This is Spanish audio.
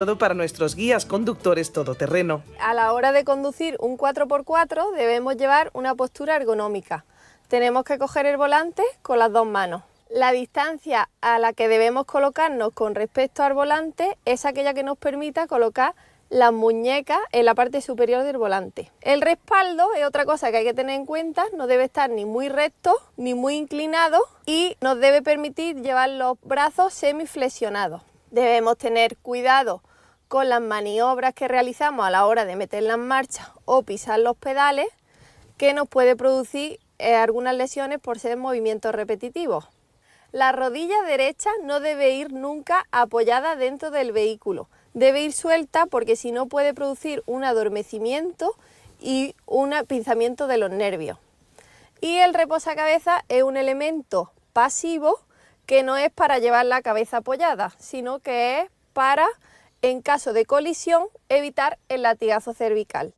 todo para nuestros guías conductores todoterreno. A la hora de conducir un 4x4 debemos llevar una postura ergonómica. Tenemos que coger el volante con las dos manos. La distancia a la que debemos colocarnos con respecto al volante es aquella que nos permita colocar las muñecas en la parte superior del volante. El respaldo es otra cosa que hay que tener en cuenta, no debe estar ni muy recto ni muy inclinado y nos debe permitir llevar los brazos semiflexionados. Debemos tener cuidado con las maniobras que realizamos a la hora de meterla en marcha o pisar los pedales, que nos puede producir eh, algunas lesiones por ser movimientos repetitivos. La rodilla derecha no debe ir nunca apoyada dentro del vehículo, debe ir suelta porque si no puede producir un adormecimiento y un pinzamiento de los nervios. Y el reposacabeza es un elemento pasivo que no es para llevar la cabeza apoyada, sino que es para en caso de colisión, evitar el latigazo cervical.